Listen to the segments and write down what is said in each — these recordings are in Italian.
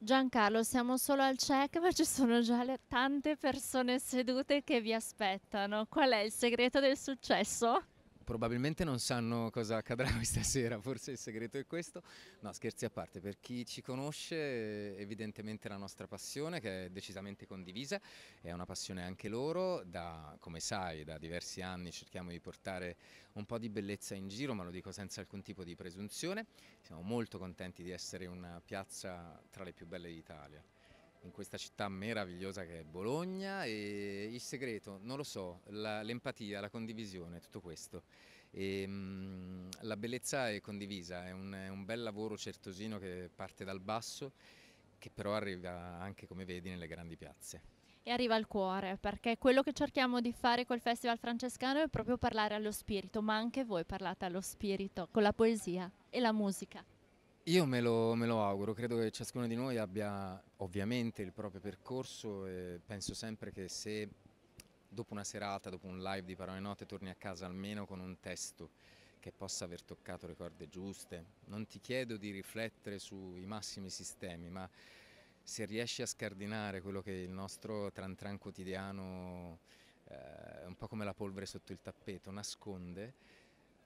Giancarlo, siamo solo al check, ma ci sono già le, tante persone sedute che vi aspettano. Qual è il segreto del successo? probabilmente non sanno cosa accadrà questa sera, forse il segreto è questo. No, scherzi a parte, per chi ci conosce evidentemente la nostra passione che è decisamente condivisa, è una passione anche loro, da, come sai da diversi anni cerchiamo di portare un po' di bellezza in giro, ma lo dico senza alcun tipo di presunzione, siamo molto contenti di essere una piazza tra le più belle d'Italia in questa città meravigliosa che è Bologna e il segreto, non lo so, l'empatia, la, la, condivisione, tutto questo. E, ehm, mh, la bellezza è condivisa, è un, è un bel lavoro certosino che parte dal basso, che però arriva anche, come vedi, nelle grandi piazze e arriva al cuore, perché quello che cerchiamo di fare col Festival Francescano è proprio parlare allo spirito, ma anche voi parlate allo spirito con la poesia e la musica. Io me lo, me lo, auguro, credo che ciascuno di noi abbia ovviamente il proprio percorso e penso sempre che se dopo una serata, dopo un live di Parole Note torni a casa almeno con un testo che possa aver toccato le corde giuste, non ti chiedo di riflettere sui massimi sistemi, ma se riesci a scardinare quello che il nostro tran tran quotidiano, eh, un po' come la polvere sotto il tappeto, nasconde,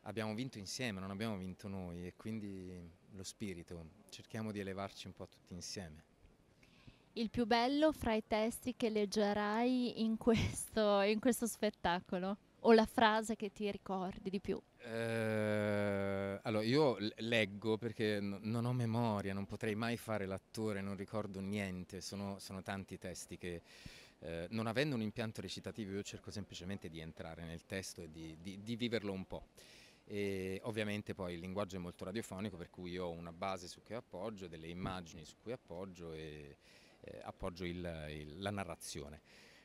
abbiamo vinto insieme, non abbiamo vinto noi e quindi lo spirito, cerchiamo di elevarci un po' tutti insieme. Il più bello fra i testi che leggerai in questo, in questo spettacolo? O la frase che ti ricordi di più? Eh, allora, io leggo perché non ho memoria, non potrei mai fare l'attore, non ricordo niente, sono, sono tanti testi che, eh, non avendo un impianto recitativo, io cerco semplicemente di entrare nel testo e di, di, di viverlo un po' e ovviamente poi il linguaggio è molto radiofonico per cui io ho una base su cui appoggio, delle immagini su cui appoggio e eh, appoggio il, il, la narrazione.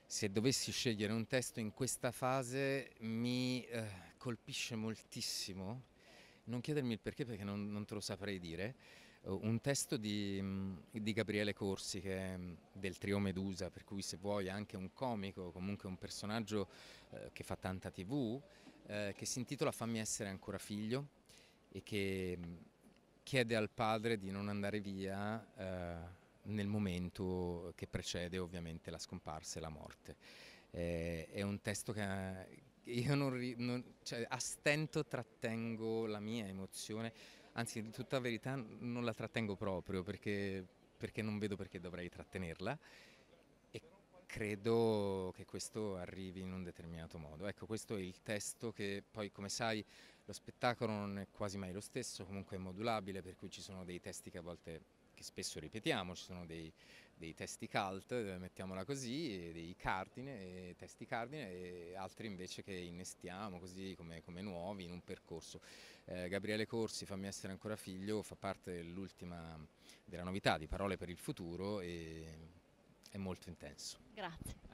Se dovessi scegliere un testo in questa fase mi eh, colpisce moltissimo, non chiedermi il perché perché non, non te lo saprei dire, un testo di, mm, di, Gabriele Corsi che è mm, del trio Medusa, per cui se vuoi anche un comico, comunque un personaggio eh, che fa tanta tv, eh, che si intitola Fammi essere ancora figlio e che mm, chiede al padre di non andare via eh, nel momento che precede ovviamente la scomparsa e la morte. Eh, è un testo che eh, io non, non, cioè, a stento trattengo la mia emozione, anzi di tutta verità non la trattengo proprio perché, perché non vedo perché dovrei trattenerla credo che questo arrivi in un determinato modo. Ecco, questo è il testo che poi, come sai, lo spettacolo non è quasi mai lo stesso, comunque è modulabile, per cui ci sono dei testi che a volte che spesso ripetiamo, ci sono dei, dei testi cult, eh, mettiamola così, e dei cardine, testi cardine e altri invece che innestiamo così come, come nuovi in un percorso. Eh, Gabriele Corsi, Fammi essere ancora figlio, fa parte dell'ultima, della novità di Parole per il futuro e molto intenso. Grazie.